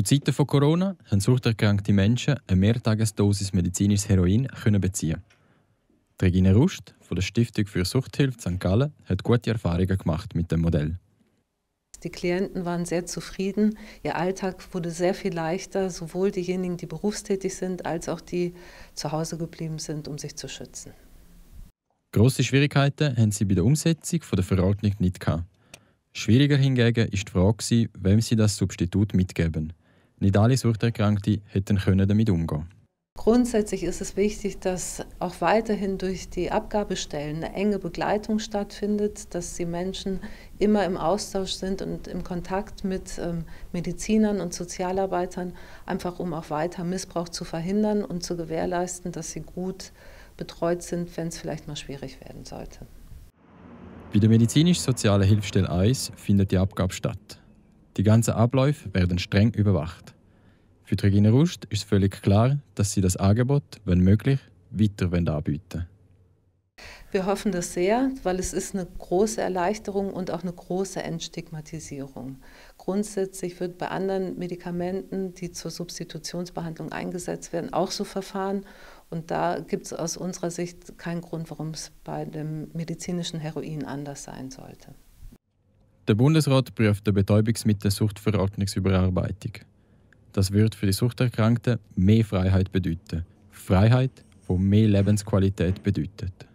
Zu Zeiten von Corona haben suchterkrankte Menschen eine Mehrtagesdosis medizinisches Heroin können beziehen. Die Regina Rust von der Stiftung für Suchthilfe St. Gallen hat gute Erfahrungen gemacht mit dem Modell. Die Klienten waren sehr zufrieden. Ihr Alltag wurde sehr viel leichter, sowohl diejenigen, die berufstätig sind, als auch die zu Hause geblieben sind, um sich zu schützen. Große Schwierigkeiten haben sie bei der Umsetzung der Verordnung nicht gehabt. Schwieriger hingegen ist die Frage, wem sie das Substitut mitgeben. Nicht alle Suchterkrankte hätten können damit umgehen Grundsätzlich ist es wichtig, dass auch weiterhin durch die Abgabestellen eine enge Begleitung stattfindet, dass die Menschen immer im Austausch sind und im Kontakt mit ähm, Medizinern und Sozialarbeitern, einfach um auch weiter Missbrauch zu verhindern und zu gewährleisten, dass sie gut betreut sind, wenn es vielleicht mal schwierig werden sollte. Bei der medizinisch-sozialen Hilfsstelle 1 findet die Abgabe statt. Die ganzen Abläufe werden streng überwacht. Für Regine Rust ist völlig klar, dass sie das Angebot, wenn möglich, weiter anbieten Wir hoffen das sehr, weil es ist eine große Erleichterung und auch eine große Entstigmatisierung. Grundsätzlich wird bei anderen Medikamenten, die zur Substitutionsbehandlung eingesetzt werden, auch so Verfahren. Und da gibt es aus unserer Sicht keinen Grund, warum es bei dem medizinischen Heroin anders sein sollte. Der Bundesrat prüft die Betäubungsmittel-Suchtverordnungsüberarbeitung. Das wird für die Suchterkrankten mehr Freiheit bedeuten. Freiheit, die mehr Lebensqualität bedeutet.